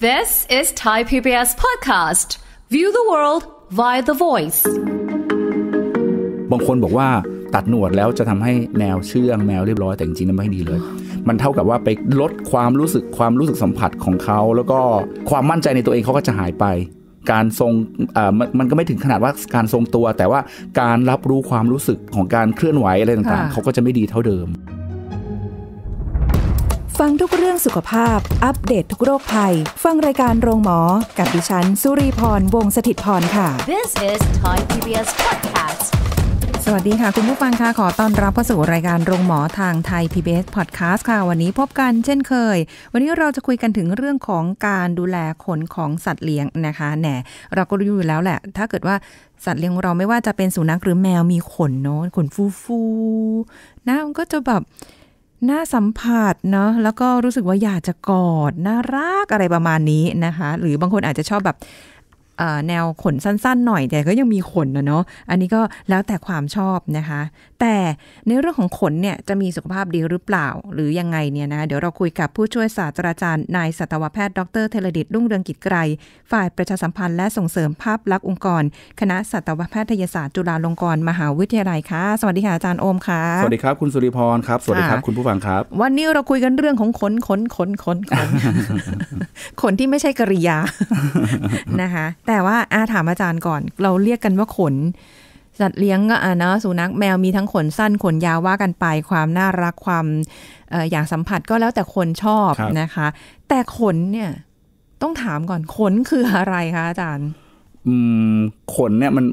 This is Thai PBS podcast. View the world via the voice. บางคนบอกว่าตัดหนวดแล้วจะทำให้แนวเชื่องแนวเรียบร้อยแต่จริงๆนั้นไม่ดีเลย มันเท่ากับว่าไปลดความรู้สึกความรู้สึกสัมผัสของเขา แล้วก็ความมั่นใจในตัวเองเขาก็จะหายไป การทรงมันก็ไม่ถึงขนาดว่าการทรงตัว แต่ว่าการรับรู้ความรู้สึกของการเคลื่อนไหวอะไรต่างๆ เขาก็จะไม่ดีเท่าเดิมฟังทุกเรื่องสุขภาพ อัปเดตททุกโรคภัย ฟังรายการโรงหมอ กับดิฉัน สุรีพร วงศิตพรค่ะ This is Thai PBS Podcast สวัสดีค่ะ คุณผู้ฟังค่ะขอต้อนรับเข้าสู่รายการโรงหมอทางไทย PBS Podcast ค่ะ วันนี้พบกันเช่นเคย วันนี้เราจะคุยกันถึงเรื่องของการดูแลขนของสัตว์เลี้ยงนะคะ แหนเราก็รู้อยู่แล้วแหละ ถ้าเกิดว่าสัตว์เลี้ยงเราไม่ว่าจะเป็นสุนัขหรือแมวมีขนเนาะขนฟูๆนะมันก็จะแบบน่าสัมผัสเนาะแล้วก็รู้สึกว่าอยากจะกอดน่ารักอะไรประมาณนี้นะคะ หรือบางคนอาจจะชอบแบบแนวขนสั้นๆ หน่อยแต่ก็ยังมีขนนะเนาะอันนี้ก็แล้วแต่ความชอบนะคะ แต่ในเรื่องของขนเนี่ยจะมีสุขภาพดีหรือเปล่าหรือยังไงเนี่ยนะ เดี๋ยวเราคุยกับผู้ช่วยศาสตราจารย์นายสัตวแพทย์ดรเทเลดิตรุ่งเรืองกิจไกร ฝ่ายประชาสัมพันธ์และส่งเสริมภาพลักษณ์องค์กร คณะสัตวแพทยศาสตร์จุฬาลงกรณ์มหาวิทยาลัยค่ะสวัสดีค่ะอาจารย์โอมค่ะสวัสดีครับคุณสุริพรครับสวัสดีครับคุณผู้ฟังครับ วันนี้เราคุยกันเรื่องของขนขนขนขนขนขนที่ไม่ใช่กริยานะคะแต่ว่าอาถามอาจารย์ก่อน เราเรียกกันว่าขน สัตว์เลี้ยงก็อ่ะนะ สุนัขแมวมีทั้งขน สั้นขนยาวว่ากันไป ความน่ารักความอออยากสัมผัสก็แล้วแต่คนชอบบนะคะ แต่ขนเนี่ยต้องถามก่อน ขนคืออะไรคะอาจารย์ อืมขนเนี่ยมัน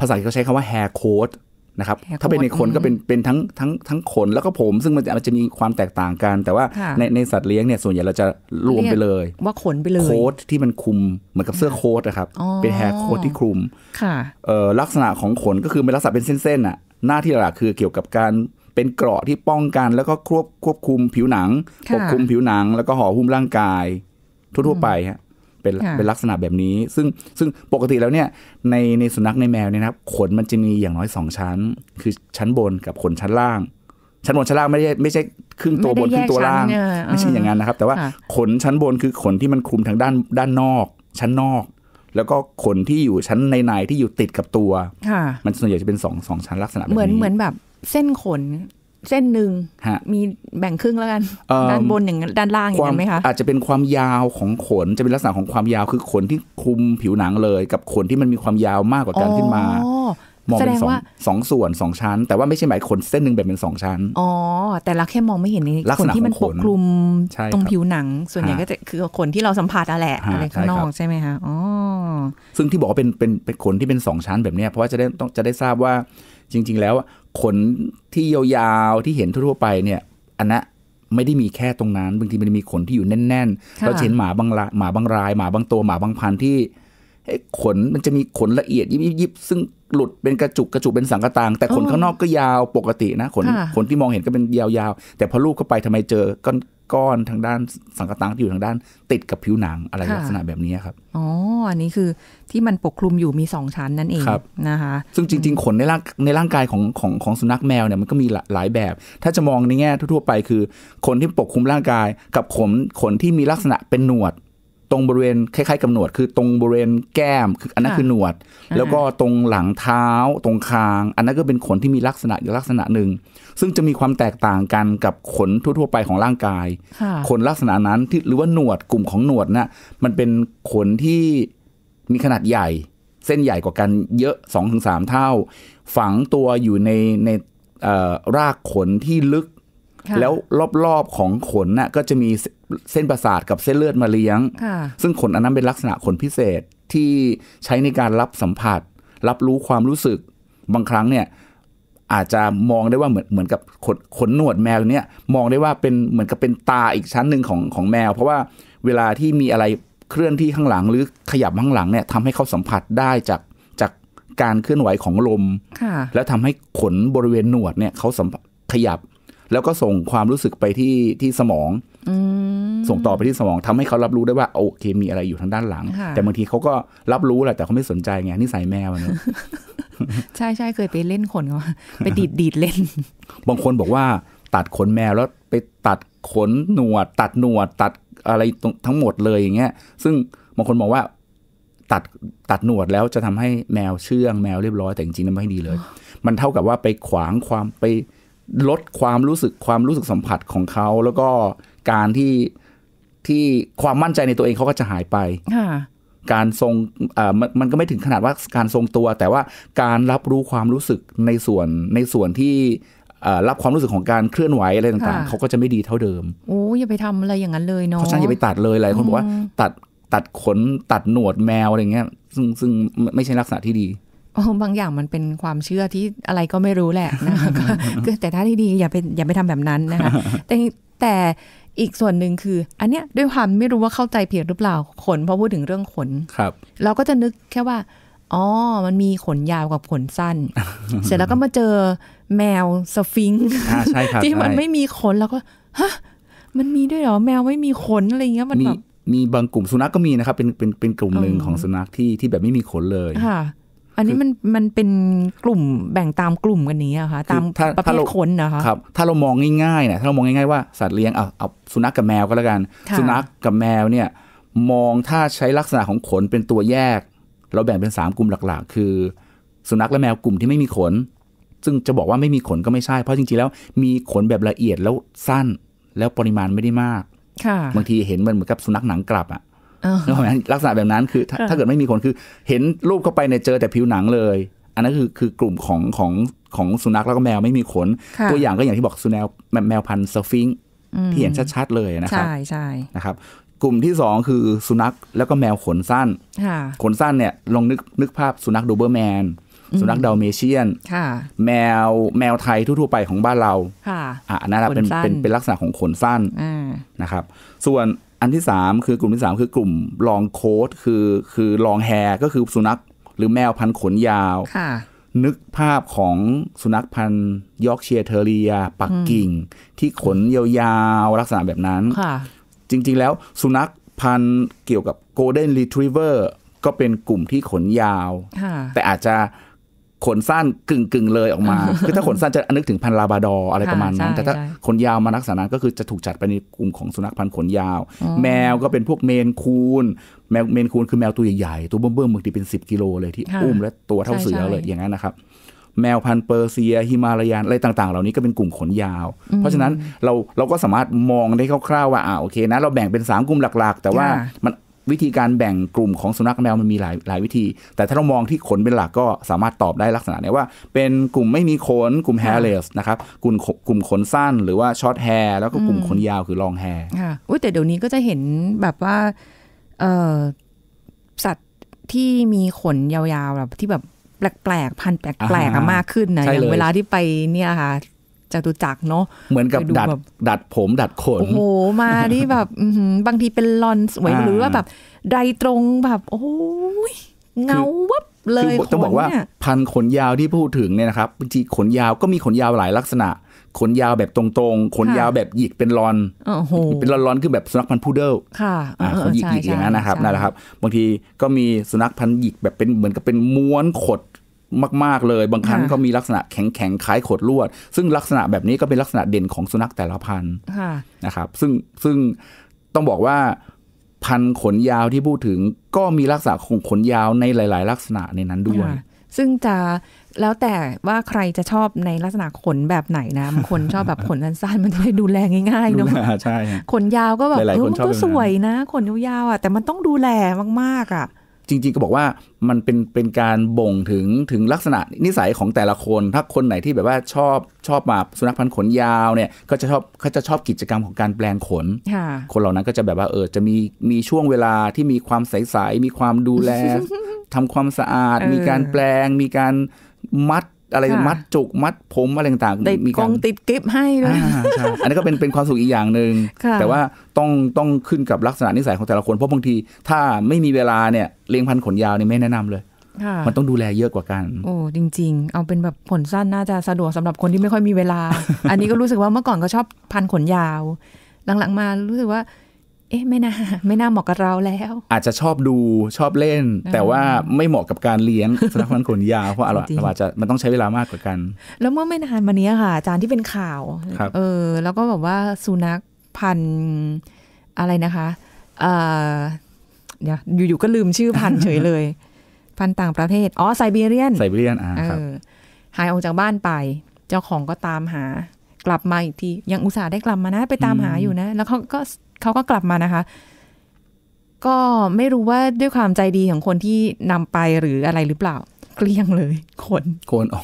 ภาษาเขาใช้คำว่า hair coat นะครับถ้าเป็นในคนก็เป็นเป็นทั้งทั้งทั้งขนแล้วก็ผมซึ่งมันจะมีความแตกต่างกัน แต่ว่าในในสัตว์เลี้ยงเนี่ยส่วนใหญ่เราจะรวมไปเลย ว่าขนไปเลยโค้ทที่มันคุมเหมือนกับเสื้อโค้ทนะครับ เป็นแฮร์โค้ทที่คลุมค่ะลักษณะของขนก็คือเป็นลักษณะเป็นเส้นๆอ่ะ หน้าที่หลักคือเกี่ยวกับการเป็นเกราะที่ป้องกัน แล้วก็ควบควบคุมผิวหนังปกคลุมผิวหนังแล้วก็ห่อหุ้มร่างกาย ทั่วๆไปฮะเป็นเป็นลักษณะแบบนี้ ซึ่งซึ่งปกติแล้วเนี่ยในในสุนัขในแมวเนี่ยนะครับขนมันจะมีอย่างน้อยสองชั้น คือชั้นบนกับขนชั้นล่าง ชั้นบนชั้นล่างไม่ใช่ไม่ใช่ครึ่งตัวบนครึ่งตัวล่างไม่ใช่อย่างนั้นนะครับ แต่ว่าขนชั้นบนคือขนที่มันคลุมทางด้านด้านนอก ชั้นนอก แล้วก็ขนที่อยู่ชั้นในในที่อยู่ติดกับตัวมันส่วนใหญ่จะเป็นสองสองชั้นลักษณะแบบนี้เหมือนเหมือนแบบ เส้นขนเส้นหนึ่ง มีแบ่งครึ่งแล้วกันด้านบนอย่างด้านล่างอย่างนั้นไหมคะอาจจะเป็นความยาวของขนจะเป็นลักษณะของความยาวคือขนที่คลุมผิวหนังเลย กับขนที่มันมีความยาวมากกว่ากันขึ้นมามองเป็นสองสองส่วนสองชั้น แต่ว่าไม่ใช่หมายขนเส้นหนึ่งแบ่งเป็นสองชั้นอ๋อแต่เราแค่มองไม่เห็นในขนที่มันปกคลุมตรงผิวหนัง ส่วนใหญ่ก็จะคือขนที่เราสัมผัสอะแหละ อะไรข้างนอกใช่ไหมคะอ๋อซึ่งที่บอกว่าเป็นเป็นเป็นขนที่เป็นสองชั้นแบบนี้เพราะว่าจะได้ต้องจะได้ทราบว่าจริง ๆ แล้วขนที่ยาวๆที่เห็นทั่วไปเนี่ย อันนั้นไม่ได้มีแค่ตรงนั้นบางทีมันมีขนที่อยู่แน่นๆเราเห็นหมาบางลหมาบางรายหมาบางตัวหมาบางพันที่ขนมันจะมีขนละเอียดยิบยิบซึ่งหลุดเป็นกระจุกกระจุกเป็นสังกะตังแต่ขนข้างนอกก็ยาวปกตินะขนขนที่มองเห็นก็เป็นยาวๆแต่พอลูกเข้าไปทำไมเจอก้อนก้อนทางด้านสังกะตังที่อยู่ทางด้านติดกับผิวหนังอะไรลักษณะแบบนี้ครับ อ๋อ อันนี้คือที่มันปกคลุมอยู่มีสองชั้นนั่นเองนะคะ ซึ่งจริงๆ ขนในร่างในร่างกายของของของ สุนัขแมวเนี่ยมันก็มีหลายแบบ ถ้าจะมองในแง่ทั่วๆไปคือขนที่ปกคลุมร่างกายกับขน ขนที่มีลักษณะเป็นหนวดตรงบริเวณคล้ายๆกับหนวดคือตรงบริเวณแก้มคืออันนั้นคือหนวด แล้วก็ตรงหลังเท้าตรงคาง อันนั้นก็เป็นขนที่มีลักษณะอีกลักษณะหนึ่ง ซึ่งจะมีความแตกต่างกันกับขนทั่ว ๆ ไปของร่างกายขนลักษณะนั้นที่หรือว่าหนวดกลุ่มของหนวดนะ่ะมันเป็นขนที่มีขนาดใหญ่ เส้นใหญ่กว่ากันเยอะสสองงถึามเท่า ฝังตัวอยู่ในในรากขนที่ลึก แล้วรอบ ๆ ของขนน่ะก็จะมีเส้นประสาทกับเส้นเลือดมาเลี้ยง ซึ่งขนอันนั้นเป็นลักษณะขนพิเศษที่ใช้ในการรับสัมผัส รับรู้ความรู้สึก บางครั้งเนี่ยอาจจะมองได้ว่าเหมือนเหมือนกับขนขนหนวดแมวเนี่ยมองได้ว่าเป็นเหมือนกับเป็นตาอีกชั้นหนึ่งของของแมว เพราะว่าเวลาที่มีอะไรเคลื่อนที่ข้างหลัง หรือขยับข้างหลังเนี่ยทำให้เขาสัมผัสได้จากจากการเคลื่อนไหวของลม แล้วทำให้ขนบริเวณหนวดเนี่ยเขาสัมขยับแล้วก็ส่งความรู้สึกไปที่ที่สมองส่งต่อไปที่สมอง ทำให้เขารับรู้ได้ว่าโอเคมีอะไรอยู่ทางด้านหลัง แต่บางทีเขาก็รับรู้แหละแต่เขาไม่สนใจไงนี่สายแมวนะใช่ใช่เคยไปเล่นขนเขาไปดีดดีดเล่น บางคนบอกว่า ตัดขนแมวแล้วไปตัดขนหนวดตัดหนวดตัดอะไรทั้งหมดเลยอย่างเงี้ย ซึ่งบางคนบอกว่า ตัดตัดหนวดแล้วจะทำให้แมวเชื่องแมวเรียบร้อย แต่จริงๆนั้นไม่ดีเลย มันเท่ากับว่าไปขวางความไปลดความรู้สึกความรู้สึกสัมผัสของเขาแล้วก็การที่ที่ความมั่นใจในตัวเองเขาก็จะหายไป การทรงมันก็ไม่ถึงขนาดว่าการทรงตัวแต่ว่าการรับรู้ความรู้สึกในส่วนในส่วนที่รับความรู้สึกของการเคลื่อนไหวอะไรต่างๆเขาก็จะไม่ดีเท่าเดิมโอ้อย่าไปทำอะไรอย่างนั้นเลยเนาะเพราะฉะนั้นอย่าไปตัดเลยหลายคนบอกว่า ตัดตัดขนตัดหนวดแมวอะไรเงี้ยซึ่งซึ่งไม่ใช่ลักษณะที่ดีบางอย่างมันเป็นความเชื่อที่อะไรก็ไม่รู้แหละนะแต่ถ้าที่ดีอย่าไปอย่าไปทำแบบนั้นนะคะแต่แต่อีกส่วนหนึ่งคือ อันเนี้ยด้วยความไม่รู้ว่าเข้าใจผิดหรือเปล่าขนพอพูดถึงเรื่องขนครับ เราก็จะนึกแค่ว่าอ๋อมันมีขนยาวกับขนสั้นเสร็จแล้วก็มาเจอแมวสฟิงที่มันไม่มีขนแล้วก็ฮะมันมีด้วยเหรอแมวไม่มีขนอะไรเงี้ยมันแบบมีบางกลุ่มสุนัขกก็มีนะครับ เป็นเป็นเป็นกลุ่มหนึ่งของสุนัขที่ที่แบบไม่มีขนเลยอันนี้มันมันเป็นกลุ่มแบ่งตามกลุ่มกันนี้อะคะตามประเภทคนนะคะครับถ้าเรามองง่ายๆนะถ้าเรามองง่ายๆว่าสัตว์เลี้ยงเอาเอาสุนัขกับแมวก็แล้วกัน สุนัขกับแมวเนี่ยมองถ้าใช้ลักษณะของขนเป็นตัวแยก เราแบ่งเป็น 3 กลุ่มหลักๆ คือ สุนัขและแมว กลุ่มที่ไม่มีขน ซึ่งจะบอกว่าไม่มีขนก็ไม่ใช่ เพราะจริงๆแล้วมีขนแบบละเอียดแล้วสั้นแล้วปริมาณไม่ได้มากบางทีเห็นมันเหมือนกับสุนัขหนังกลับอะลักษณะแบบนั้นคือถ้าเกิดไม่มีขนคือเห็นรูปเข้าไปเนี่ยเจอแต่ผิวหนังเลย อันนั้นคือคือกลุ่มของของของสุนัขแล้วก็แมวไม่มีขน ตัวอย่างก็อย่างที่บอกสุนัขแมวพันธุ์สฟิงที่เห็นชัดๆเลยนะครับใช่ใช่นะครับกลุ่มที่สองคือสุนัขแล้วก็แมวขนสั้นขนสั้นเนี่ยลองนึกนึกภาพสุนัขดูเบอร์แมน สุนัขดาเมเชียนแมวแมวไทยทั่ว ๆ ไปของบ้านเราอ่านั่นเป็นเป็นเป็นลักษณะของขนสั้นนะครับ ส่วนอันที่สามคือกลุ่มที่สามคือกลุ่มลองโค้ดคือคือลองแฮก็คือสุนัขหรือแมวพันขนยาว นึกภาพของสุนัขพันยอกเชียเทอรีย ปักกิ่ง ที่ขนยาวๆลักษณะแบบนั้นจริงๆแล้วสุนัขพันเกี่ยวกับโกลเด้นรีทรีเวอร์ก็เป็นกลุ่มที่ขนยาว แต่อาจจะขนสั้นกึ่งกึ่งเลยออกมา คือถ้าขนสั้นจะนึกถึงพันลาบาดออะไรประมาณนั้น แต่ถ้าขนยาวมาลักษณะก็คือจะถูกจัดไปในกลุ่มของสุนัขพันขนยาว แมวก็เป็นพวกเมนคูนแมวเมนคูนคือแมวตัวใหญ่ๆตัวเบิ่มๆบางทีเป็น 10กิโลเลย ที่อุ้มและตัวเท่าเสือเลยอย่างนั้นนะครับ แมวพันเปอร์เซียฮิมาลายันอะไรต่างๆเหล่านี้ก็เป็นกลุ่มขนยาว เพราะฉะนั้นเราเราก็สามารถมองได้คร่าวๆว่าอ่าโอเคนะเราแบ่งเป็น3กลุ่มหลักๆแต่ว่ามันวิธีการแบ่งกลุ่มของสุนัขแมวมันมีหลายหลายวิธี แต่ถ้าเรามองที่ขนเป็นหลักก็สามารถตอบได้ลักษณะนี้ว่าเป็นกลุ่มไม่มีขนกลุ่มแฮร์เ s สนะครับกลุ่มกลุ่มขนสั้นหรือว่าช็อตแฮร์แล้วก็กลุ่มขนยาวคือลองแฮร์ค่ะอุ้ยแต่เดี๋ยวนี้ก็จะเห็นแบบว่าเอสัตว์ที่มีขนยาวๆแบบที่แบบแปลกๆ พันแปลกๆมากขึ้นนะอย่างเวลาที่ไปเนี่ยค่ะจตุจักรเนาะเหมือนกับดัดดัดผม ดัดขน โอ้โหมาที่แบบบางทีเป็นลอนสวยหรือว่าแบบไดตรงแบบ โอ้ยเงาวับเลยต้องบอกว่า พันขนยาวที่พูดถึงเนี่ยนะครับบางทีขนยาวก็มีขนยาวหลายลักษณะ ขนยาวแบบตรงๆขนยาวแบบหยิกเป็นรอนเป็นรอนๆคือแบบสุนัขพันธุ์พูเดิลค่ะขนหยิกๆอย่างนั้นนะครับนั่นแหละครับ บางทีก็มีสุนัขพันธุ์หยิกแบบเป็นเหมือนกับเป็นม้วนขดมากๆ เลย บางครั้งก็มีลักษณะแข็งๆคล้ายขดลวด ซึ่งลักษณะแบบนี้ก็เป็นลักษณะเด่นของสุนัขแต่ละพันธุ์นะครับ ซึ่งซึ่งต้องบอกว่าพันขนยาวที่พูดถึงก็มีลักษณะของขนยาวในหลาย ๆ ลักษณะในนั้นด้วย ซึ่งจะแล้วแต่ว่าใครจะชอบในลักษณะขนแบบไหนนะบางคนชอบแบบขนสั้นๆมันจะได้ดูแลง่ายๆเนาะใช่ขนยาวก็แบบเออมันก็สวยนะขนยาวๆอ่ะแต่มันต้องดูแลมาก ๆ อ่ะจริงๆ ก็บอกว่ามันเป็นเป็นการบ่งถึงถึงลักษณะนิสัยของแต่ละคน ถ้าคนไหนที่แบบว่าชอบชอบมาสุนัขพันธุ์ขนยาวเนี่ยก็จะชอบเขาจะชอบกิจกรรมของการแปลงขนคนเหล่านั้นก็จะแบบว่าเออจะมีมีช่วงเวลาที่มีความใสๆมีความดูแล ทำความสะอาดมีการแปลงมีการมัดอะไรมัดจุกมัดผมอะไรต่างๆมีกองติดกิฟให้เลยอันนี้ก็เป็นเป็นความสุขอีกอย่างหนึ่งแต่ว่าต้องต้องขึ้นกับลักษณะนิสัยของแต่ละคน เพราะบางที ถ้าไม่มีเวลาเนี่ย เลี้ยงพันขนยาวนี่ไม่แนะนำเลยมันต้องดูแลเยอะกว่ากัน โอ้จริงๆ เอาเป็นแบบขนสั้นน่าจะสะดวกสำหรับคนที่ไม่ค่อยมีเวลา อันนี้ก็รู้สึกว่าเมื่อก่อนก็ชอบพันขนยาว หลังๆมารู้สึกว่าเอ๊ะไม่น่าไม่น่าเหมาะกับเราแล้ว อาจจะชอบดูชอบเล่น แต่ว่าไม่เหมาะกับการเลี้ยงสุนัขพันธุ์ขนยาวเพราะอร่อยอาจจะมันต้องใช้เวลามากกว่ากัน แล้วเมื่อไม่นานมานี้ค่ะอาจารย์ที่เป็นข่าวเออ แล้วก็แบบว่าสุนัขพันธุ์อะไรนะคะเอ่อเดี๋ยวอยู่ๆก็ลืมชื่อพันธุ์เฉยเลย พันธุ์ต่างประเทศ อ๋อไซบีเรียน ไซบีเรียนอ่าครับหายออกจากบ้านไป เจ้าของก็ตามหา กลับมาอีกทียังอุตส่าห์ได้กลับมานะไปตามหาอยู่นะ แล้วเขาก็เขาก็กลับมานะคะ ก็ไม่รู้ว่าด้วยความใจดีของคนที่นำไปหรืออะไรหรือเปล่าเกลี้ยงเลย คนคนอ๋อ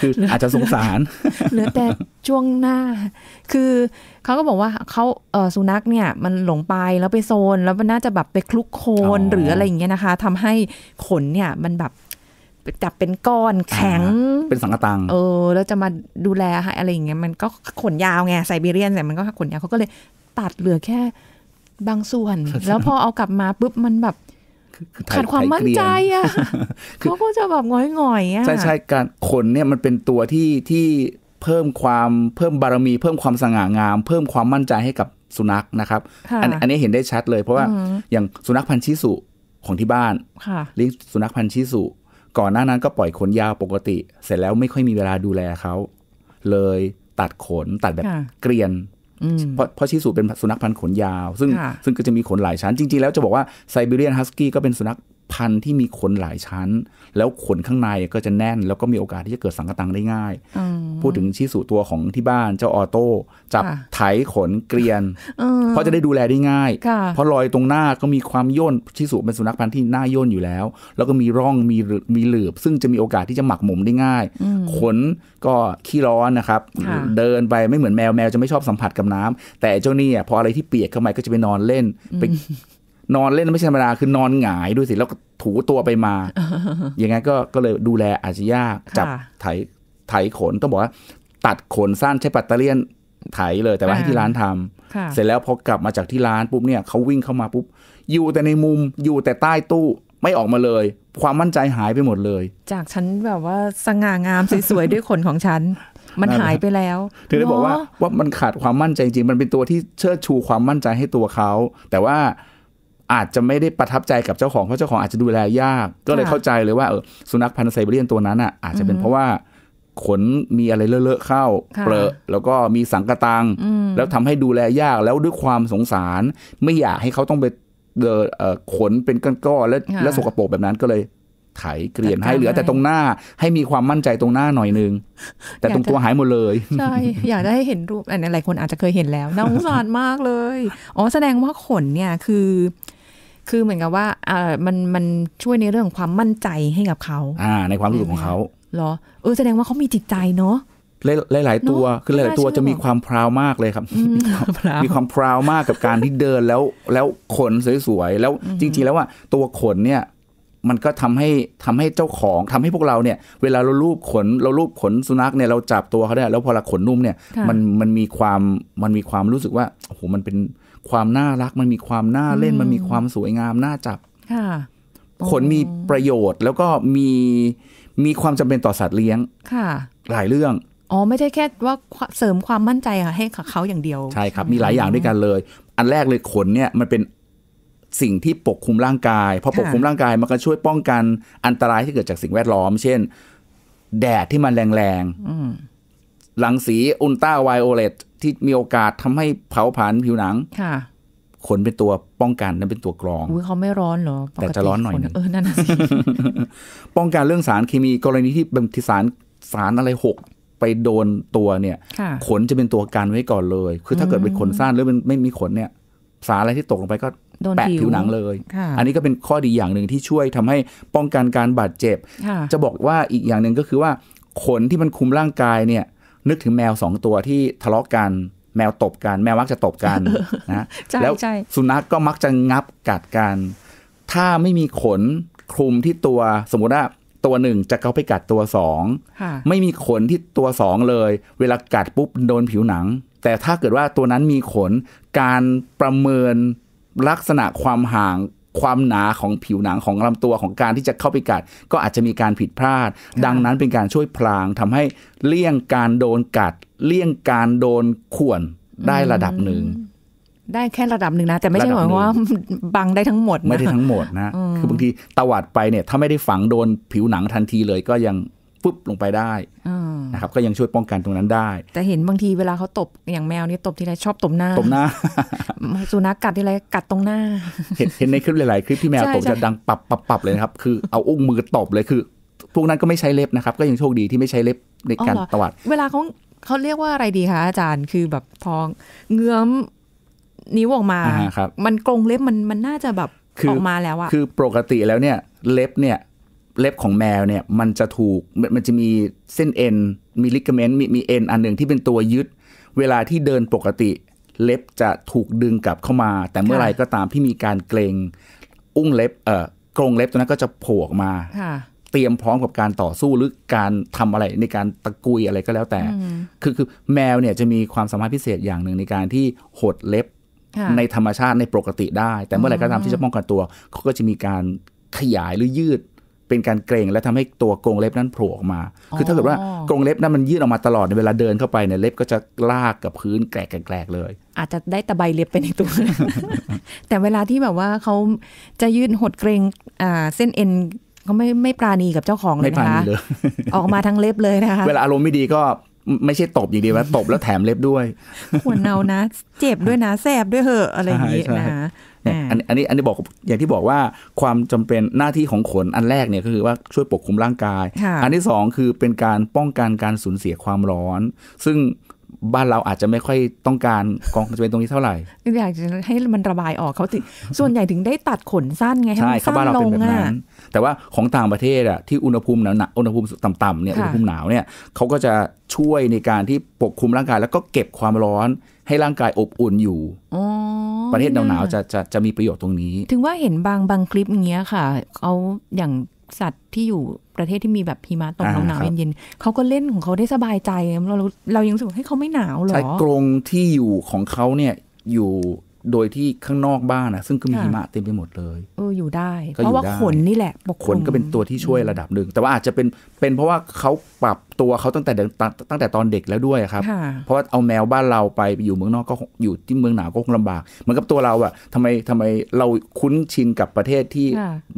คืออาจจะสงสารเหลือแต่ช่วงหน้า คือเขาก็บอกว่าเขาเออสุนัขเนี่ยมันหลงไปแล้วไปโซน แล้วมันน่าจะแบบไปคลุกโคลนหรืออะไรอย่างเงี้ยนะคะ ทำให้ขนเนี่ยมันแบบจับเป็นก้อนแข็งเป็นสังกตัง เออแล้วจะมาดูแลให้อะไรอย่างเงี้ยมันก็ขนยาวไงไซบเรียนแต่มันก็ขนยาวเขาก็เลยตัดเหลือแค่บางส่วน แล้วพอเอากลับมาปุ๊บมันแบบขาดความมั่นใจอ่ะเขาก็จะแบบง่อยๆอยอ่ะใช่ใช่การขนเนี่ยมันเป็นตัวที่ที่เพิ่มความเพิ่มบารมีเพิ่มความสง่างามเพิ่มความมั่นใจให้กับสุนัขนะครับอันนี้เห็นได้ชัดเลย เพราะว่าอย่างสุนัขพันธุ์ชิสุของที่บ้านเลี้ยงสุนัขพันธุ์ชิสุ ก่อนหน้านั้นก็ปล่อยขนยาวปกติ เสร็จแล้วไม่ค่อยมีเวลาดูแลเขาเลยตัดขนตัดแบบเกลียนเพราะเพราะชิสุเป็นสุนัขพันธุ์ขนยาวซึ่งซึ่งก็จะมีขนหลายชั้นจริงๆแล้วจะบอกว่าไซบีเรียนฮัสกี้ก็เป็นสุนัขพันธุ์ที่มีขนหลายชั้น แล้วขนข้างในก็จะแน่น แล้วก็มีโอกาสที่จะเกิดสังกตังได้ง่ายพูดถึงชี้สู่ตัวของที่บ้านเจ้าออโต้จับไถขน เกลียนเพราะจะได้ดูแลได้ง่าย เพราะรอยตรงหน้าก็มีความย่นชี้สู่เป็นสุนัขพันธุ์ที่หน้าย่นอยู่แล้ว แล้วก็มีร่องมีมีหลือบซึ่งจะมีโอกาสที่จะหมักหมมได้ง่ายขนก็ขี้ร้อนนะครับ เดินไปไม่เหมือนแมวแมวจะไม่ชอบสัมผัสกับน้ำ แต่เจ้า นี่พออะไรที่เปียกเข้าไปก็จะไปนอนเล่นไปนอนเล่นไม่ใช่ธรรมดาคือนอนหงายด้วยสิแล้วก็ถูตัวไปมา อย่างงก็ก็เลยดูแลอาชญาจับไถไถขนต้องบอกว่า ตัดขนสั้นใช้ปัตเตอร์เลียนไถเลยแต่ว่าให้ที่ร้านทำ เสร็จแล้วพอกลับมาจากที่ร้านปุ๊บเนี่ยเขาวิ่งเข้ามาปุ๊บ อยู่แต่ในมุมอยู่แต่ใต้ตู้ไม่ออกมาเลย ความมั่นใจหายไปหมดเลย จากฉันแบบว่าสง่างามสวยๆด้วยขนของฉันมันหายไปแล้วถึงได้บอกว่าว่ามันขาดความมั่นใจจริงมันเป็นตัวที่เชิดชูความมั่นใจให้ตัวเขาแต่ว่าอาจจะไม่ได้ประทับใจกับเจ้าของเพราะเจ้าของอาจจะดูแลยากก็เลยเข้าใจเลยว่าเออสุนัขพันธุ์ไซบเรียนตัวนั้นอ่ะอาจจะเป็นเพราะว่าขนมีอะไรเลอะๆเข้า เปรอะแล้วก็มีสังกตัง แล้วทำให้ดูแลยากแล้วด้วยความสงสาร ไม่อยากให้เขาต้องไปเดอขนเป็นก้อนๆแล้วแล้วสกปรกแบบนั้นก็เลย ไถเกลี่ยนให้เหลือแต่ตรงหน้า ให้มีความมั่นใจตรงหน้าหน่อยนึงแต่ตรงตัวหายหมดเลยใช่อยากได้เห็นรูปอันนี้หลายคนอาจจะเคยเห็นแล้วน่าสงสารมากเลยอ๋อแสดงว่าขนเนี่ยคือคือเหมือนกับว่าอ่ามัน มันช่วยในเรื่องความมั่นใจให้กับเขา อ่า ในความรู้สึกของเขาเหรอ เออ แสดงว่าเขามีจิตใจเนาะหลายหลายตัวคือหลายตัว จะมีความพราวมากเลยครับ มีความพราวมากกับการที่เดินแล้ว แล้วขนสวยๆ แล้วจริงๆ แล้วว่ะ ตัวขนเนี่ย มันก็ทำให้ทำให้เจ้าของทำให้พวกเราเนี่ย เวลาเราลูบขน เราลูบขนสุนัขเนี่ย เราจับตัวเขาได้ แล้วพอเราขนนุ่มเนี่ย มัน มันมีความ มันมีความรู้สึกว่า โอ้โห มันเป็นความน่ารักมันมีความน่าเล่นมันมีความสวยงามน่าจับ ค่ะขนมีประโยชน์แล้วก็มีมีความจำเป็นต่อสัตว์เลี้ยง ค่ะ หลายเรื่อง อ๋อไม่ใช่แค่ว่าเสริมความมั่นใจค่ะให้กับเขาอย่างเดียว ใช่ครับ มีหลายอย่างด้วยกันเลย อันแรกเลยขนเนี่ย มันเป็นสิ่งที่ปกคลุมร่างกาย พอปกคลุมร่างกายมันก็ช่วยป้องกัน อันตรายที่เกิดจากสิ่งแวดล้อม เช่นแดดที่มันแรงๆหลังสีอุลตราไวโอเลตที่มีโอกาสทำให้เผาผลาญผิวหนัง ค่ะ ขนเป็นตัวป้องกันนั่นเป็นตัวกรอง อุ้ยเขาไม่ร้อนหรอแต่จะร้อนหน่อยนึงเออ นั่นสิ ป้องกันเรื่องสารเคมีกรณีที่บางทีสารสารอะไรหกไปโดนตัวเนี่ย ขนจะเป็นตัวกันไว้ก่อนเลย คือถ้าเกิดเป็นขนสั้นหรือมันไม่มีขนเนี่ย สารอะไรที่ตกลงไปก็แปะผิวหนังเลยอันนี้ก็เป็นข้อดีอย่างหนึ่งที่ช่วยทำให้ป้องกันการบาดเจ็บ จะบอกว่าอีกอย่างหนึ่งก็คือว่าขนที่มันคุมร่างกายเนี่ยนึกถึงแมวสองตัวที่ทะเลาะกัน แมวตบกันแมวมักจะตบกันนะแล้วสุนัขก็มักจะงับกัดกัน ถ้าไม่มีขนคลุมที่ตัวสมมติว่าตัวหนึ่งจะเข้าไปกัดตัวสองไม่มีขนที่ตัวสองเลย เวลากัดปุ๊บโดนผิวหนัง แต่ถ้าเกิดว่าตัวนั้นมีขนการประเมินลักษณะความห่างความหนาของผิวหนังของลำตัวของการที่จะเข้าไปกัด ก็อาจจะมีการผิดพลาด ดังนั้นเป็นการช่วยพลางทำให้เลี่ยงการโดนกัด เลี่ยงการโดนข่วนได้ระดับหนึ่ง ได้แค่ระดับหนึ่งนะ แต่ไม่ใช่หมายว่า บังได้ทั้งหมด ไม่ได้ทั้งหมดนะ คือบางทีตวัดไปเนี่ย ถ้าไม่ได้ฝังโดนผิวหนังทันทีเลยก็ยังปุ๊บลงไปได้นะครับก็ยังช่วยป้องกันตรงนั้นได้ แต่เห็นบางทีเวลาเขาตบ อย่างแมวนี่ตบทีไรชอบตบหน้าตบหน้าสุนัขกัดทีไรกัดตรงหน้าเห็นเห็นในคลิปหลาย ๆ คลิปที่แมวตบจะดังปรับปับปับเลยนะครับคือ เอาอุ้งมือตบเลยคือ พวกนั้นก็ไม่ใช้เล็บนะครับก็ยังโชคดีที่ไม่ใช้เล็บในการตวัด เวลาเขาเขาเรียกว่าอะไรดีคะอาจารย์คือแบบพองเงื้อมนิ้วออกมา มันกรงเล็บมันมันน่าจะแบบออกมาแล้วอะคือปกติแล้วเนี่ยเล็บเนี่ยเล็บของแมวเนี่ย มันจะถูกมันจะมีเส้นเอ็น มีลิกเมนต์มีมีเอ็นอันหนึ่งที่เป็นตัวยึดเวลาที่เดินปกติเล็บจะถูกดึงกลับเข้ามา แต่เมื่อไรก็ตามที่มีการเกรงอุ้งเล็บเอ่อกรงเล็บตัวนั้นก็จะโผล่ออกมา เตรียมพร้อมกับการต่อสู้หรือการทำอะไรในการตะกุยอะไรก็แล้วแต่ คือคือแมวเนี่ยจะมีความสามารถพิเศษอย่างหนึ่งในการที่หดเล็บ ในธรรมชาติในปกติได้ แต่เมื่อไรก็ตามที่จะป้องกันตัวเขาก็จะมีการขยายหรือยืดเป็นการเกรงและทำให้ตัวกรงเล็บนั้นโผล่ออกมา คือถ้าเกิดว่ากรงเล็บนั้นมันยื่นออกมาตลอดในเวลาเดินเข้าไปเนี่ยเล็บก็จะลากกับพื้นแกลกๆเลย อาจจะได้ตะใบเล็บไปในตัว แต่เวลาที่แบบว่าเขาจะยื่นหดเกรงเส้นเอ็นเขาไม่ไม่ปราณีกับเจ้าของเลยนะคะออกมาทั้งเล็บเลยนะคะ เวลาอารมณ์ไม่ดีก็ไม่ใช่ตบอย่างเดียวนะตบแล้วแถมเล็บด้วยหัวเนานะเจ็บด้วยนะแสบด้วยเหอะอะไรอย่างนี้นะนี่ยอันอันนี้อันนี้บอกอย่างที่บอกว่าความจำเป็นหน้าที่ของขนอันแรกเนี่ยก็คือว่าช่วยปกคลุมร่างกาย อันที่2คือเป็นการป้องกันการสูญเสียความร้อน ซึ่งบ้านเราอาจจะไม่ค่อยต้องการกองจะเป็นตรงนี้เท่าไหร่ อยากจะให้มันระบายออกเขาติส่วนใหญ่ถึงได้ตัดขนสั้นไงใช่ครับ้านเราเป็นแบบนั้นแต่ว่าของต่างประเทศอะที่อุณหภูมิหนาวอุณหภูมิต่ำๆเนี่ยอุณหภูมิหนาวเนี่ยเขาก็จะช่วยในการที่ปกคลุมร่างกาย แล้วก็เก็บความร้อนให้ร่างกายอบอุ่นอยู่ ประเทศหนาวๆจะจะจะมีประโยชน์ตรงนี้ ถึงว่าเห็นบางบางคลิปเงี้ยค่ะเขาอย่างสัตว์ที่อยู่ประเทศที่มีแบบพิมาตกหนาวเย็นๆเขาก็เล่นของเขาได้สบายใจ เราเรายังสูงสให้เขาไม่หนาวหรอใช่กรงที่อยู่ของเขาเนี่ยอยู่โดยที่ข้างนอกบ้านนะซึ่งก็มีหิมะเต็มไปหมดเลย เอออยู่ได้ เพราะว่าขนนี่แหละขนก็เป็นตัวที่ช่วยระดับหนึ่งแต่ว่าอาจจะเป็นเป็นเพราะว่าเขาปรับตัวเขาตั้งแต่ตั้งแต่ตอนเด็กแล้วด้วยครับ เพราะว่าเอาแมวบ้านเราไปอยู่เมืองนอกก็อยู่ที่เมืองหนาวก็คงลำบากเหมือนกับตัวเราอะทำไมทำไมเราคุ้นชินกับประเทศที่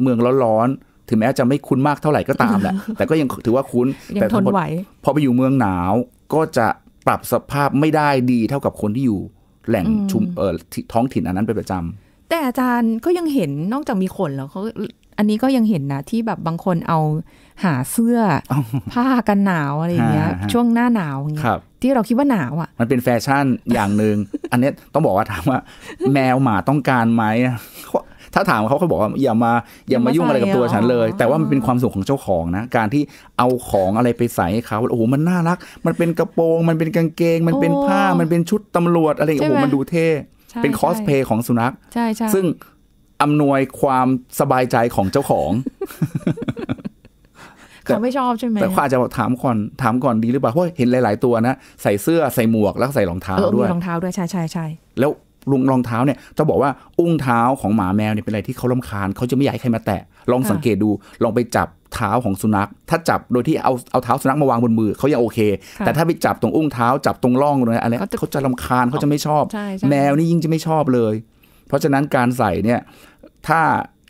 เมืองร้อนถึงแม้จะไม่คุ้นมากเท่าไหร่ก็ตามแหละ แต่ก็ยังถือว่าคุ้นแต่ทนไหวพอไปอยู่เมืองหนาวก็จะปรับสภาพไม่ได้ดีเท่ากับคนที่อยู่ แหล่งชุมเอ่อท้องถิ่นอันนั้นเป็นประจำแต่อาจารย์ก็ยังเห็นนอกจากมีขนแล้วเขาอันนี้ก็ยังเห็นนะ ที่แบบบางคนเอาหาเสื้อผ้ากันหนาวอะไรอย่างเงี้ย ช่วงหน้าหนาวอย่างเงี้ยที่เราคิดว่าหนาวอ่ะ มันเป็นแฟชั่นอย่างหนึ่งอันนี้ต้องบอกว่าถามว่า แมวหมาต้องการไหมถ้าถามเขาเขาบอกว่าอย่ามาอย่ามายุ่งอะไรกับตัวฉันเลย แต่ว่ามันเป็นความสุขของเจ้าของนะการที่เอาของอะไรไปใส่ให้เขาโอ้โหมันน่ารัก มันเป็นกระโปรงมันเป็นกางเกง มันเป็นผ้ามันเป็นชุดตำรวจอะไรโอ้โหมันดูเท่ เป็นคอสเพย์ของสุนัขใช่ใช่ซึ่งอำนวยความสบายใจของเจ้าของเขาไม่ชอบใช่ไหมแต่ข้าจะบอกถามก่อนถามก่อนดี หรือเปล่าเพราะเห็นหลายๆตัวนะใส่เสื้อใส่หมวกแล้ว ใส่รองเท้าด้วยรองเท้าด้วยใช่ใช่ใช่แล้วลุงรองเท้าเนี่ยจะบอกว่าอุ้งเท้าของหมาแมวเนี่ยเป็นอะไรที่เขาลำคาญเขาจะไม่อยากให้ใครมาแตะลองสังเกตดูลองไปจับเท้าของสุนัข ถ้าจับโดยที่เอาเอาเท้าสุนัขมาวางบนมือเขายังโอเค แต่ถ้าไปจับตรงอุ้งเท้าจับตรงร่องะไรอะไรเขาจะลำคาญเขาจะไม่ชอบ แมวนี่ยิ่งจะไม่ชอบเลย เพราะฉะนั้นการใส่เนี่ยถ้า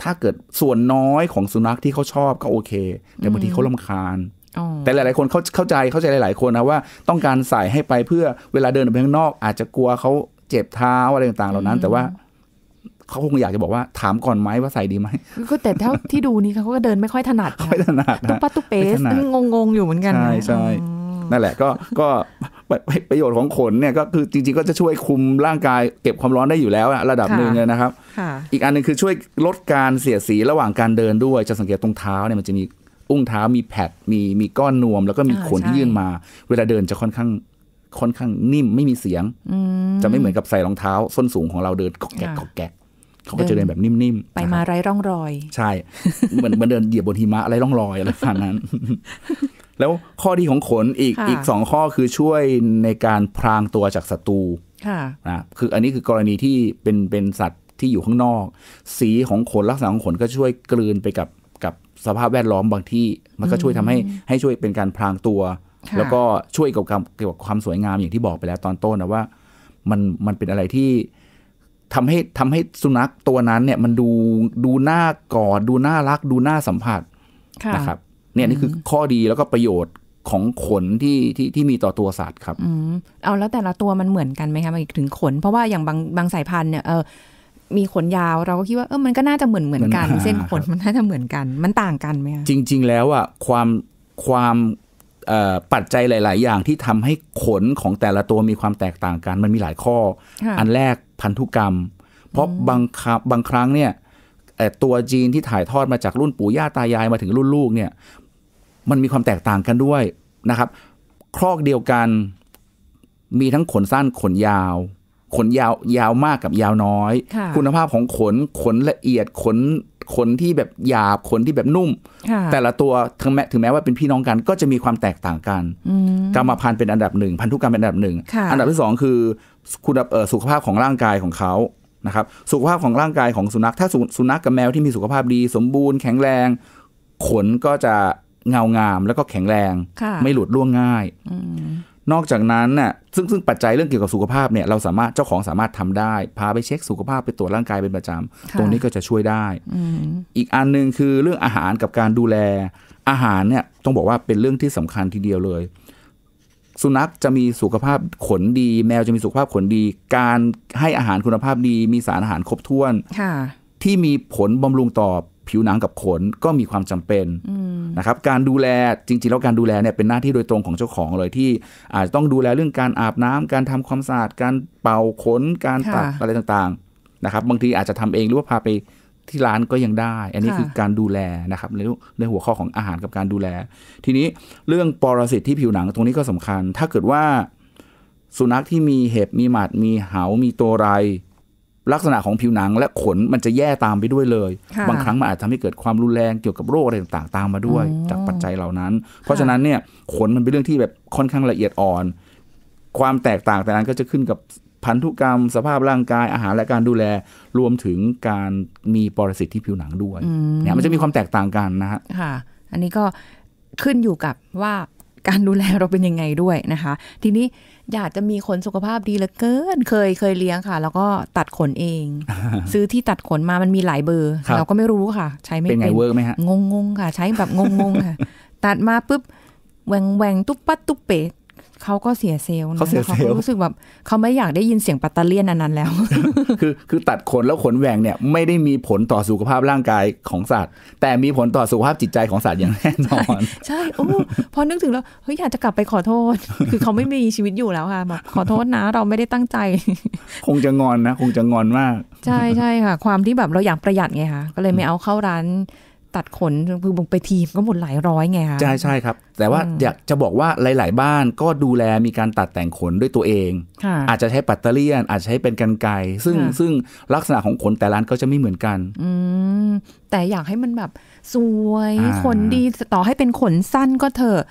ถ้าเกิดส่วนน้อยของสุนัขที่เขาชอบก็โอเคแต่บางทีเขาลำคาญแต่หลาย ๆ คนเขาเข้าใจเข้าใจหลาย ๆคนนะว่าต้องการใส่ให้ไปเพื่อเวลาเดินออกไปข้างนอกอาจจะกลัวเขาเจ็บเท้าอะไรต่างๆเหล่านั้น แต่ว่า เขาคงอยากจะบอกว่าถามก่อนไหมว่าใส่ดีไหมก็แต่เท่าที่ดูนี่เขาก็เดินไม่ค่อยถนัดไม่ถนัดตุ๊ปตุ๊เป๊สงงๆอยู่เหมือนกัน ใช่ใช่นั่นแหละก็ก็ประโยชน์ของขนเนี่ยก็คือจริงๆก็จะช่วยคุมร่างกายเก็บความร้อนได้อยู่แล้วระดับหนึ่งเลยนะครับ อีกอันนึงคือช่วยลดการเสียดสีระหว่างการเดินด้วยจะสังเกตตรงเท้าเนี่ยมันจะมีอุ้งเท้ามีแผดมีมีก้อนนวมแล้วก็มีขนที่ยื่นมา เวลาเดินจะค่อนข้างค่อนข้างนิ่มไม่มีเสียงจะไม่เหมือนกับใส่รองเท้าส้นสูงของเราเดินกอกแกกกอกแกเขาก็จะเดินแบบนิ่มๆ ไปมาไร้ร่องรอยใช่เหมือนเดินเหยียบบนหิมะไร้ร่องรอยอะไรประมาณนั้น แล้วข้อดีของขนอีกอีกสองข้อคือช่วยในการพรางตัวจากศัตรูนะคืออันนี้คือกรณีที่เป็นเป็นสัตว์ที่อยู่ข้างนอก สีของขนลักษณะของขนก็ช่วยกลืนไปกับกับสภาพแวดล้อมบางที่มันก็ช่วยทำให้ให้ช่วยเป็นการพรางตัวแล้วก็ช่วยเกี่ยวกับเกี่ยวกับความสวยงามอย่างที่บอกไปแล้วตอนต้นนะว่ามันมันเป็นอะไรที่ทำให้ทำให้สุนัขตัวนั้นเนี่ยมันดูดูน่ากอดดูน่ารัก ดูน่าสัมผัสนะครับ เนี่ยนี่คือข้อดีแล้วก็ประโยชน์ของขนที่ที่ที่มีต่อตัวสัตว์ครับอเอาแล้วแต่ละตัวมันเหมือนกันไหมคะมาถึงขนเพราะว่าอย่างบางบางสายพันธุ์เนี่ยเออมีขนยาวเราก็คิดว่าเออมันก็น่าจะเหมือนเหมือนกัน เส้นขนมันน่าจะเหมือนกันมันต่างกันไหมจริง ๆ แล้วอ่ะความความปัจจัยหลาย ๆ อย่างที่ทำให้ขนของแต่ละตัวมีความแตกต่างกัน มันมีหลายข้อ อันแรกพันธุกรรม เพราะบางบางครั้งเนี่ยตัวจีนที่ถ่ายทอดมาจากรุ่นปู่ย่าตายายมาถึงรุ่นลูกเนี่ย มันมีความแตกต่างกันด้วยนะครับ ครอกเดียวกันมีทั้งขนสั้นขนยาวขนยาวยาวมากกับยาวน้อย คุณภาพของขนขนละเอียดขน ขนที่แบบหยาบขนที่แบบนุ่ม แต่ละตัวถึงแม้ถึงแม้ว่าเป็นพี่น้องกันก็จะมีความแตกต่างกันกรรมพันธุ์เป็นอันดับหนึ่ง พันธุกรรมเป็นอันดับหนึ่ง อันดับที่สองคือ คุณสุขภาพของร่างกายของเขานะครับ สุขภาพของร่างกายของสุนัข ถ้าสุนัขกับแมวที่มีสุขภาพดีสมบูรณ์แข็งแรง ขนก็จะเงางาม แล้วก็แข็งแรงไม่หลุดร่วงง่ายนอกจากนั้นน่ะซึ่งซึ่งปัจจัยเรื่องเกี่ยวกับสุขภาพเนี่ยเราสามารถเจ้าของสามารถทำได้พาไปเช็คสุขภาพไปตรวจร่างกายเป็นประจำตรงนี้ก็จะช่วยได้ อีกอันหนึ่งคือเรื่องอาหารกับการดูแลอาหารเนี่ยต้องบอกว่าเป็นเรื่องที่สำคัญทีเดียวเลย สุนัขจะมีสุขภาพขนดี แมวจะมีสุขภาพขนดี การให้อาหารคุณภาพดี มีสารอาหารครบถ้วนที่มีผลบำรุงต่อผิวหนังกับขนก็มีความจำเป็นนะครับการดูแลจริง ๆ แล้วการดูแลเนี่ยเป็นหน้าที่โดยตรงของเจ้าของเลยที่อาจจะต้องดูแลเรื่องการอาบน้ำ การทำความสะอาดการเป่าขนการตัดอะไรต่างๆนะครับบางทีอาจจะทำเองหรือว่าพาไปที่ร้านก็ยังได้ อันนี้คือการดูแลนะครับในในหัวข้อของอาหารกับการดูแล ทีนี้เรื่องปรสิตที่ผิวหนังตรงนี้ก็สำคัญ ถ้าเกิดว่า สุนัขที่มีเห็บมีหมัด มีเหามีตัวไรลักษณะของผิวหนังและขนมันจะแย่ตามไปด้วยเลย บางครั้งมันอาจทำให้เกิดความรุนแรงเกี่ยวกับโรคอะไรต่างๆตามมาด้วย จากปัจจัยเหล่านั้น เพราะฉะนั้นเนี่ยขนมันเป็นเรื่องที่แบบค่อนข้างละเอียดอ่อน ความแตกต่างแต่นั้นก็จะขึ้นกับพันธุกรรมสภาพร่างกายอาหารและการดูแลรวมถึงการมีปรสิตที่ผิวหนังด้วยเนี่ยมันจะมีความแตกต่างกันนะฮะค่ะ อันนี้ก็ขึ้นอยู่กับว่าการดูแลเราเป็นยังไงด้วยนะคะ ทีนี้อยากจะมีขนสุขภาพดีเหลือเกิน เคย เคยเลี้ยงค่ะ แล้วก็ตัดขนเอง ซื้อที่ตัดขนมามันมีหลายเบอร์ เราก็ไม่รู้ค่ะ ใช้ไม่เป็นไงเวอร์ไหมฮะงงงค่ะ ใช้แบบงงงค่ะ ตัดมาปุ๊บ แหวงแหวงตุ๊บปัดตุ๊บเปะเขาก็เสียเซลล์เขาเสียเซลล์รู้สึกแบบเขาไม่อยากได้ยินเสียงปัตตาเลียนนั้นๆแล้ว คือคือตัดขนแล้วขนแหว่งเนี่ยไม่ได้มีผลต่อสุขภาพร่างกายของสัตว์ แต่มีผลต่อสุขภาพจิตใจของสัตว์อย่างแน่นอน ใช่โอ้พอนึกถึงแล้วเฮ้ยอยากจะกลับไปขอโทษ คือเขาไม่มีชีวิตอยู่แล้วค่ะแบบขอโทษนะเราไม่ได้ตั้งใจ คงจะงอนนะ คงจะงอนมากใช่ใช่ค่ะ ความที่แบบเราอยากประหยัดไงคะก็เลยไม่เอาเข้าร้านตัดขนคืองไปทีมก็หมดหลายร้อยไงคะใช่ใช่ครับ แต่ว่าอยากจะบอกว่าหลายๆบ้านก็ดูแลมีการตัดแต่งขนด้วยตัวเอง อาจจะใช้ปัตเตอรี่อาจจะใช้เป็นกันไก ซึ่งซึ่งลักษณะของขนแต่ละร้านก็จะไม่เหมือนกันแต่อยากให้มันแบบสวย ขนดีต่อให้เป็นขนสั้นก็เถอะ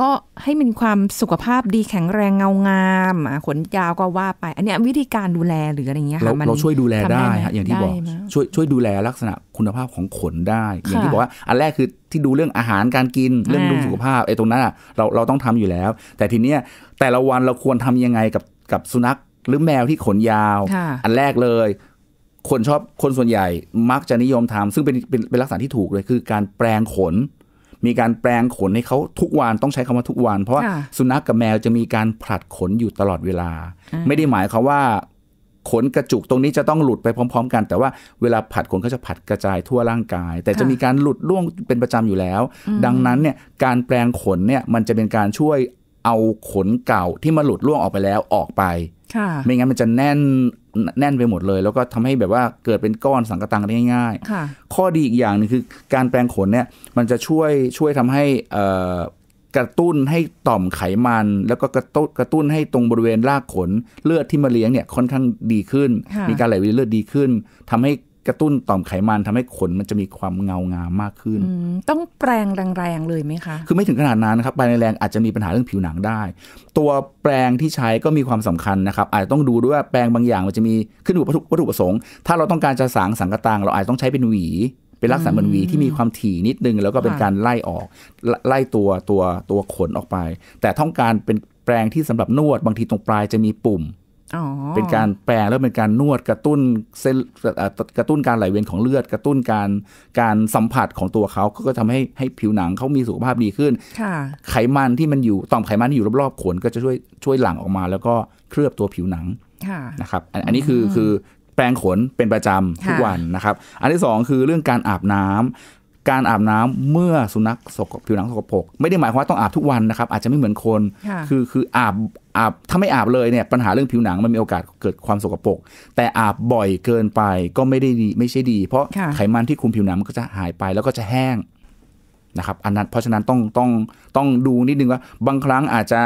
ก็ให้มันความสุขภาพดีแข็งแรงเงางามขนยาวก็ว่าไป อันนี้วิธีการดูแลหรืออะไรเงี้ยค่ะเราช่วยดูแลได้ฮะอย่างที่บอก ช่วยช่วยดูแลลักษณะคุณภาพของขนได้ อย่างที่บอกว่าอันแรกคือที่ดูเรื่องอาหารการกินเรื่องดูสุขภาพไอ้ตรงนั้นอ่ะเราเราต้องทำอยู่แล้ว แต่ทีเนี้ยแต่ละวันเราควรทำยังไงกับกับสุนัขหรือแมวที่ขนยาว อันแรกเลยคนชอบคนส่วนใหญ่มักจะนิยมทำซึ่งเป็นเป็นเป็นลักษณะที่ถูกเลยคือการแปลงขน มีการแปลงขนให้เขาทุกวันต้องใช้คำว่าทุกวัน เพราะว่า สุนัขกับแมวจะมีการผลัดขนอยู่ตลอดเวลา ไม่ได้หมายเวาว่า ขนกระจุกตรงนี้จะต้องหลุดไปพร้อมๆกัน แต่ว่าเวลาผัดขนเขาจะผัดกระจายทั่วร่างกาย แต่จะมีการหลุดร่วงเป็นประจำอยู่แล้ว ดังนั้นเนี่ยการแปลงขนเนี่ยมันจะเป็นการช่วยเอาขนเก่าที่มาหลุดร่วงออกไปแล้วออกไปไม่งั้นมันจะแน่นแน่นไปหมดเลย แล้วก็ทำให้แบบว่าเกิดเป็นก้อนสังกตังได้ง่ายๆ ข้อดีอีกอย่างนึงคือการแปลงขนเนี่ยมันจะช่วยช่วยทำให้กระตุ้นให้ ต่อมไขมันแล้วก็กระตุ้นกระตุ้นให้ตรงบริเวณรากขนเลือดที่มาเลี้ยงเนี่ยค่อนข้างดีขึ้น มีการไหลเวียนเลือดดีขึ้นทำให้กระตุ้นต่อมไขมัน ทำให้ขนมันจะมีความเงางามมากขึ้นต้องแปรงแรงๆเลยไหมคะ คือไม่ถึงขนาดนั้นนะครับแปรงแรงอาจจะมีปัญหาเรื่องผิวหนังได้ ตัวแปรงที่ใช้ก็มีความสำคัญนะครับ อาจจะต้องดูด้วยว่าแปรงบางอย่างมันจะมีขึ้นอยู่กับวัตถุประสงค์ถ้าเราต้องการจะสางสังกตังเราอาจจะต้องใช้เป็นหวี เป็นลักษณะเหมือนวีที่มีความถี่นิดนึง แล้วก็เป็นการไล่ออกไล่ตัวตัวตัวขนออกไป แต่ต้องการเป็นแปรงที่สำหรับนวด บางทีตรงปลายจะมีปุ่มเป็นการแปลแล้วเป็นการนวดกระตุ้นเส้นกระตุ้นการไหลเวียนของเลือดกระตุ้นการการสัมผัสของตัวเขาก็ทำให้ให้ผิวหนังเขามีสุขภาพดีขึ้น ไขมันที่มันอยู่ต่อมไขมันที่อยู่รอบ ๆ ขนก็จะช่วยช่วยหลั่งออกมาแล้วก็เคลือบตัวผิวหนังนะครับอันนี้คือคือแปรงขนเป็นประจำทุกวันนะครับ อันที่ 2 คือเรื่องการอาบน้ำ การอาบน้ำเมื่อสุนัขสกผิวหนังสกปรกไม่ได้หมายความว่าต้องอาบทุกวันนะครับ อาจจะไม่เหมือนคนคือคืออาบอาบถ้าไม่อาบเลยเนี่ย ปัญหาเรื่องผิวหนังมันมีโอกาสเกิดความสกปรกแต่อาบบ่อยเกินไปก็ไม่ได้ดีไม่ใช่ดีเพราะไขมันที่คุมผิวหนังมันก็จะหายไปแล้วก็จะแห้งนะครับ อันนั้นเพราะฉะนั้นต้องต้องต้องดูนิดนึงว่า บางครั้งอาจจะ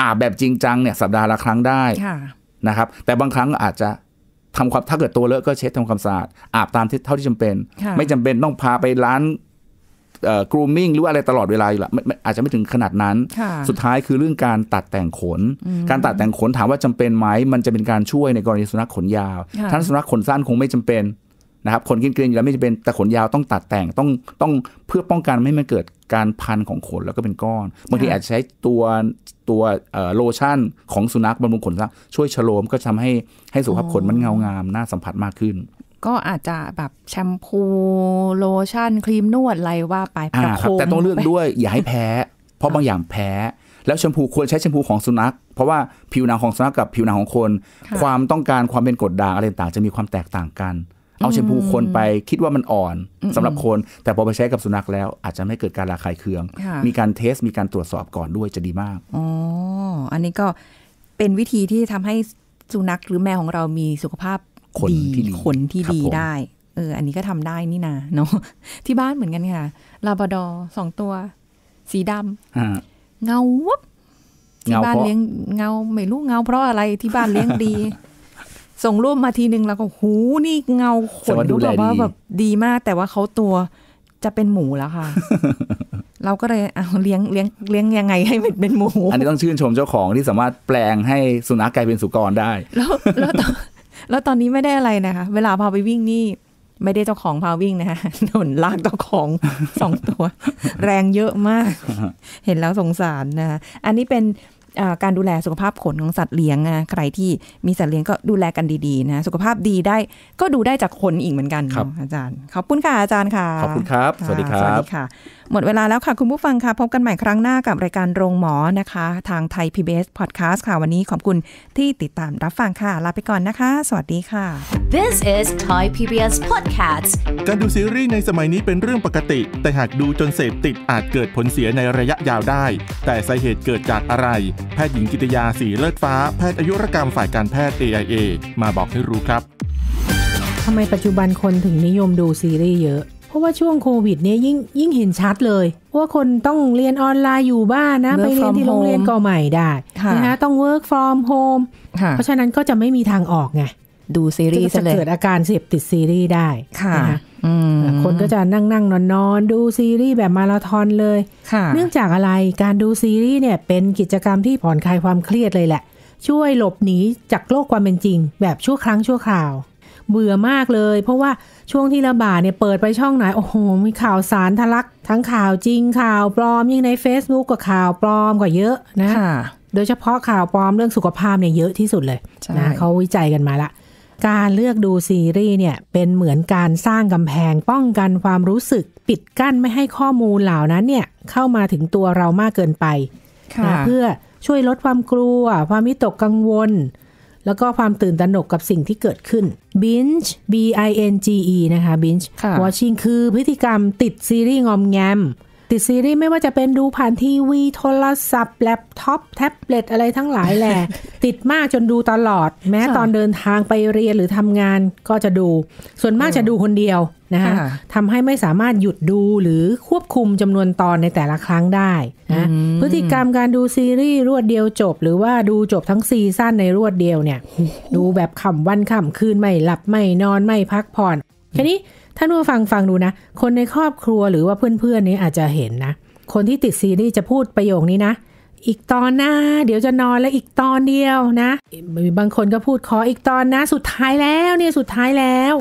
อาบแบบจริงจังเนี่ยสัปดาห์ละครั้งได้นะครับ แต่บางครั้งอาจจะทำความถ้าเกิดตัวเลอะก็เช็ดทำความสะอาดอาบตามเท่าที่จำเป็น ไม่จำเป็นต้องพาไปร้านกรูมมิ่งหรืออะไรตลอดเวลาอยู่ละอาจจะไม่ถึงขนาดนั้น สุดท้ายคือเรื่องการตัดแต่งขน การตัดแต่งขนถามว่าจำเป็นไหม มันจะเป็นการช่วยในกรณีสุนัขขนยาวท่านสุนัขขนสั้นคงไม่จำเป็นนะครับขนกินเกลียนอยู่แล้วไม่จำเป็น แต่ขนยาวต้องตัดแต่ง ต้องต้องเพื่อป้องกันไม่ให้มันเกิดการพันของขนแล้วก็เป็นก้อน บางทีอาจจะใช้ตัวตัวโลชั่น ของสุนัขบำรุงขนช่วยชโลม ก็ทำให้ให้สุขภาพขนมันเงางามน่าสัมผัสมากขึ้นก็อาจจะแบบแชมพูโลชั่นครีมนวดอะไรว่าไปประคมแต่ต้องเลือกด้วยอย่าให้แพ้ เพราะบางอย่างแพ้ แล้วแชมพูควรใช้แชมพูของสุนัขเพราะว่าผิวหนังของสุนัขกับผิวหนังของคน ความต้องการความเป็นกรดด่างอะไรต่างจะมีความแตกต่างกัน เอาแชมพูคนไปคิดว่ามันอ่อน สำหรับคนแต่พอไปใช้กับสุนัขแล้วอาจจะไม่เกิดการระคายเคือง มีการเทสมีการตรวจสอบก่อนด้วยจะดีมากอ๋ออันนี้ก็เป็นวิธีที่ทำให้สุนัขหรือแมวของเรามีสุขภาพคนที่ดีขนที่ดีได้ เออ อันนี้ก็ทำได้นี่นาเนาะที่บ้านเหมือนกันค่ะลาบดอสองตัว สีดำเงาวบที่บ้านเลี้ยงเงาไม่รู้เงาเพราะอะไรที่บ้านเลี้ยงดี ส่งรูปมาทีนึงแล้วก็หูนี่เงาขนดูแบบว่าแบบดีมาก แต่ว่าเขาตัวจะเป็นหมูแล้วค่ะ เราก็เลยเอาเลี้ยงเลี้ยงเลี้ยงยังไงให้มันเป็นหมู อันนี้ต้องชื่นชมเจ้าของ ที่สามารถแปลงให้สุนัขกลายเป็นสุกรได้ แล้วแล้วแล้วตอนนี้ไม่ได้อะไรนะคะเวลาพาไปวิ่งนี่ไม่ได้เจ้าของพาวิ่งนะคะโดนลากเจ้าของสองตัว แรงเยอะมาก เห็นแล้วสงสารนะคะอันนี้เป็นการดูแลสุขภาพขนของสัตว์เลี้ยงนะใครที่มีสัตว์เลี้ยงก็ดูแลกันดีๆนะสุขภาพดีได้ก็ดูได้จากขนอีกเหมือนกันครับอาจารย์ขอบคุณค่ะอาจารย์ค่ะขอบคุณครับ สวัสดีครับสวัสดีค่ะหมดเวลาแล้วค่ะคุณผู้ฟังค่ะ พบกันใหม่ครั้งหน้ากับรายการโรงหมอนะคะ ทางไทย PBS Podcast ค่ะ วันนี้ขอบคุณที่ติดตามรับฟังค่ะลาไปก่อนนะคะ สวัสดีค่ะ This is Thai PBS Podcast การดูซีรีส์ในสมัยนี้เป็นเรื่องปกติแต่หากดูจนเสพติดอาจเกิดผลเสียในระยะยาวได้ แต่สาเหตุเกิดจากอะไร แพทย์หญิงกิตยาสีเลิศฟ้า แพทย์อายุรกรรมฝ่ายการแพทย์ AIA มาบอกให้รู้ครับทำไมปัจจุบันคนถึงนิยมดูซีรีส์เยอะเพราะว่าช่วงโควิดเนี้ยยิ่งยิ่งเห็นชัดเลยว่าคนต้องเรียนออนไลน์อยู่บ้านนะไปเรียนที่โรงเรียนก็ใหม่ได้นะคะต้อง work from home เพราะฉะนั้นก็จะไม่มีทางออกไงดูซีรีส์จะเกิดอาการเสพติดซีรีส์ได้ค่ะคนก็จะนั่งนั่งนอนนอนดูซีรีส์แบบมาราธอนเลยเนื่องจากอะไรการดูซีรีส์เนี่ยเป็นกิจกรรมที่ผ่อนคลายความเครียดเลยแหละช่วยหลบหนีจากโลกความเป็นจริง แบบชั่วครั้งชั่วคราวเบื่อมากเลย เพราะว่าช่วงที่ระบาดเนี่ยเปิดไปช่องไหน โอ้โห มีข่าวสารทะลักทั้งข่าวจริงข่าวปลอมยิ่งใน Facebook ก็ข่าวปลอมกว่าเยอะนะะโดยเฉพาะข่าวปลอมเรื่องสุขภาพเนี่ยเยอะที่สุดเลยนะเขาวิจัยกันมาละการเลือกดูซีรีส์เนี่ย เป็นเหมือนการสร้างกำแพงป้องกันความรู้สึกปิดกั้นไม่ให้ข้อมูลเหล่านั้นเนี่ยเข้ามาถึงตัวเรามากเกินไปนะเพื่อช่วยลดความกลัว ความวิตกกังวลแล้วก็ความตื่นตระหนกกับสิ่งที่เกิดขึ้น binge b i n g e นะคะ binge watching คือพฤติกรรมติดซีรีส์งอมแงมติดซีรีส์ไม่ว่าจะเป็นดูผ่านทีวี โทรศัพท์ แล็ปท็อป แท็บเล็ตอะไรทั้งหลายแหละติดมากจนดูตลอด แม้ตอนเดินทางไปเรียนหรือทำงานก็จะดู ส่วนมากจะดูคนเดียวนะคะทำให้ไม่สามารถหยุดดูหรือควบคุมจำนวนตอนในแต่ละครั้งได้นะพฤติกรรมการดูซีรีส์รวดเดียวจบ หรือว่าดูจบทั้งซีซั่นในรวดเดียวเนี่ยดูแบบขำวันขำคืนไม่หลับไม่นอนไม่พักผ่อนแค่นี้ท่านผู้ฟังฟังดูนะ คนในครอบครัวหรือว่าเพื่อนๆนี้อาจจะเห็นนะ คนที่ติดซีรีส์จะพูดประโยคนี้นะ อีกตอนหนะเดี๋ยวจะนอนแล้วอีกตอนเดียวนะบางคนก็พูดขออีกตอนนะ สุดท้ายแล้วเนี่ยสุดท้ายแล้ว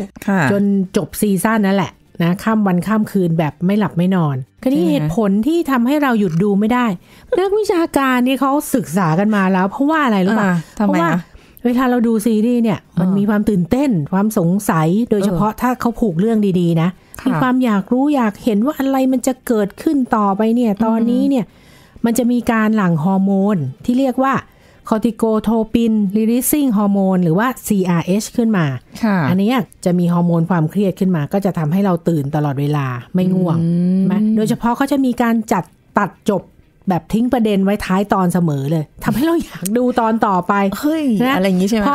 จนจบซีซั่นนั่นแหละนะข้ามวันข้ามคืนแบบไม่หลับไม่นอนคนีเหตุผลที่ทำให้เราหยุดดูไม่ได้นักวิชาการนี่เขาศึกษากันมาแล้วเพราะว่าอะไรรู้ป่ะเพราะว่าเวลาเราดูซีรีส์เนี่ย มันมีความตื่นเต้น ความสงสัยโดยเฉพาะถ้าเขาผูกเรื่องดี ๆ นะ มีความอยากรู้อยากเห็นว่าอะไรมันจะเกิดขึ้นต่อไปเนี่ย ตอนนี้เนี่ย มันจะมีการหลั่งฮอร์โมน ที่เรียกว่าคอติโกโทปินรีลิซิ่งฮอร์โมนหรือว่า CRH ขึ้นมาอันนี้จะมีฮอร์โมนความเครียดขึ้นมา ก็จะทำให้เราตื่นตลอดเวลาไม่ง่วงโดยเฉพาะเขาจะมีการจัดตัดจบแบบทิ้งประเด็นไว้ท้ายตอนเสมอเลย ทำให้เราอยากดูตอนต่อไป เฮ้ยนะอะไรอย่างนี้ใช่ไหมพ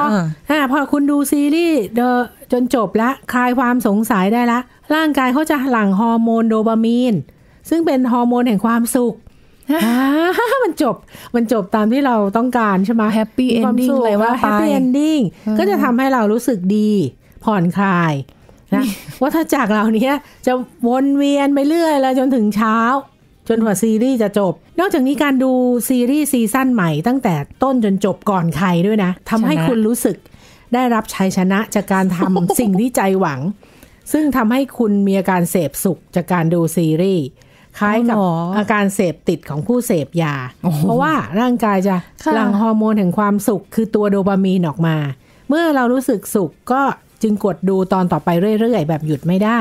ออพอคุณดูซีรีส์เดอจนจบละคลายความสงสัยได้ละร่างกายเขาจะหลั่งฮอร์โมนโดปามีน ซึ่งเป็นฮอร์โมนแห่งความสุขมันจบ มันจบตามที่เราต้องการใช่ไหมแฮปปี้เอนดิ้งเลยว่าแฮปปี้เอนดิ้งก็จะทำให้เรารู้สึกดี ผ่อนคลายนะว้าจากเหล่านี้จะวนเวียนไปเรื่อยแล้วจนถึงเช้าจนกว่าซีรีส์จะจบ นอกจากนี้การดูซีรีส์ซีซั่นใหม่ตั้งแต่ต้นจนจบก่อนใครด้วยนะทำให้คุณรู้สึกได้รับชัยชนะจากการทำสิ่งที่ใจหวัง ซึ่งทำให้คุณมีอาการเสพสุขจากการดูซีรีส์ คล้ายกับอาการเสพติดของผู้เสพยา เพราะว่าร่างกายจะหลั่งฮอร์โมนแห่งความสุขคือตัวโดปามีนออกมา เมื่อเรารู้สึกสุขก็จึงกดดูตอนต่อไปเรื่อยๆแบบหยุดไม่ได้